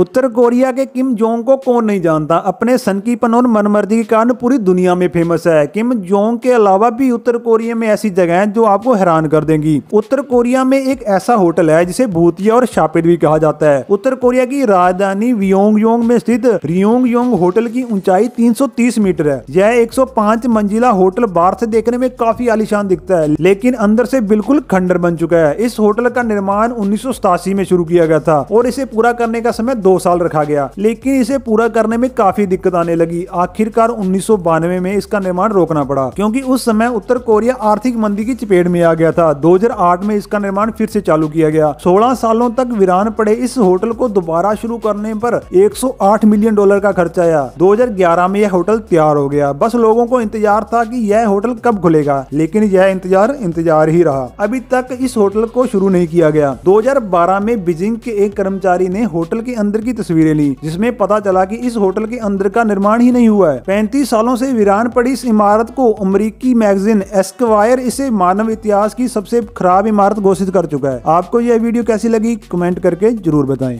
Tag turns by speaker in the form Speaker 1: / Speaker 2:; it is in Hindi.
Speaker 1: उत्तर कोरिया के किम जोंग को कौन नहीं जानता अपने सनकीपन और मनमर्जी के कारण पूरी दुनिया में फेमस है किम जोंग के अलावा भी उत्तर कोरिया में ऐसी जगह हैं जो आपको हैरान कर देंगी उत्तर कोरिया में एक ऐसा होटल है जिसे भूतिया और शापित भी कहा जाता है उत्तर कोरिया की राजधानी वियोंग योंग में स्थित रियोंग योंग होटल की ऊंचाई 330 मीटर है यह 105 मंजिला होटल बाहर से देखने में काफी आलिशान दिखता है लेकिन अंदर से बिल्कुल खंडर बन चुका है इस होटल का निर्माण उन्नीस में शुरू किया गया था और इसे पूरा करने का समय दो साल रखा गया लेकिन इसे पूरा करने में काफी दिक्कत आने लगी आखिरकार उन्नीस में इसका निर्माण रोकना पड़ा क्योंकि उस समय उत्तर कोरिया आर्थिक मंदी की चपेट में आ गया था 2008 में इसका निर्माण फिर से चालू किया गया 16 सालों तक वीरान पड़े इस होटल को दोबारा शुरू करने पर 108 मिलियन डॉलर का खर्च आया 2011 में यह होटल तैयार हो गया बस लोगों को इंतजार था कि यह होटल कब खुलेगा लेकिन यह इंतजार इंतजार ही रहा अभी तक इस होटल को शुरू नहीं किया गया दो में बीजिंग के एक कर्मचारी ने होटल के अंदर अंदर की तस्वीरें ली जिसमें पता चला कि इस होटल के अंदर का निर्माण ही नहीं हुआ है पैंतीस सालों से वीरान पड़ी इस इमारत को अमरीकी मैगजीन एस्कवायर इसे मानव इतिहास की सबसे खराब इमारत घोषित कर चुका है आपको यह वीडियो कैसी लगी कमेंट करके जरूर बताएं